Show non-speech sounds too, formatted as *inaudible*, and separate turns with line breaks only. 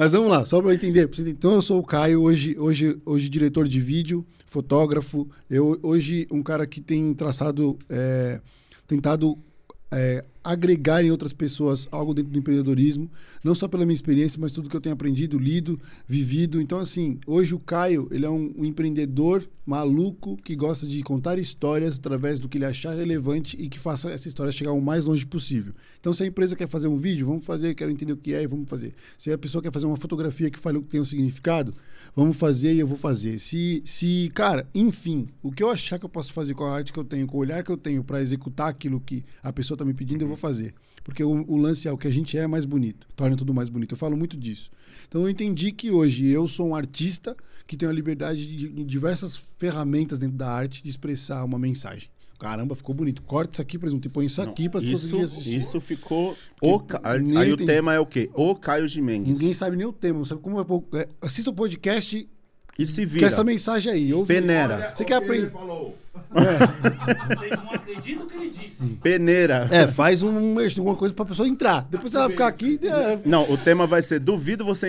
Mas vamos lá, só para entender. Então eu sou o Caio, hoje, hoje, hoje diretor de vídeo, fotógrafo. Eu hoje um cara que tem traçado, é, tentado é, agregarem outras pessoas algo dentro do empreendedorismo, não só pela minha experiência, mas tudo que eu tenho aprendido, lido, vivido. Então, assim, hoje o Caio, ele é um, um empreendedor maluco que gosta de contar histórias através do que ele achar relevante e que faça essa história chegar o mais longe possível. Então, se a empresa quer fazer um vídeo, vamos fazer, quero entender o que é e vamos fazer. Se a pessoa quer fazer uma fotografia que fale o que tem um significado, vamos fazer e eu vou fazer. Se, se cara, enfim, o que eu achar que eu posso fazer com a arte que eu tenho, com o olhar que eu tenho para executar aquilo que a pessoa está me pedindo, eu vou fazer. Porque o, o, lance é o que a gente é mais bonito, torna tudo mais bonito. Eu falo muito disso. Então eu entendi que hoje eu sou um artista que tem a liberdade de, de diversas ferramentas dentro da arte de expressar uma mensagem. Caramba, ficou bonito. Corta isso aqui, por exemplo, e põe isso aqui para as pessoas virem assistir.
Isso ficou. O ca... Aí, o tema é o quê? O Caio de Mendes. Ninguém sabe nem o
tema, sabe como é, é. Assista o podcast e se vira. Que essa mensagem aí. Ouve, venera Olha, você quer aprender? Falou.
É. *laughs*
Peneira. É,
faz um, alguma coisa pra pessoa entrar. Depois ela vai ficar aqui. É... Não, o tema vai ser Duvido você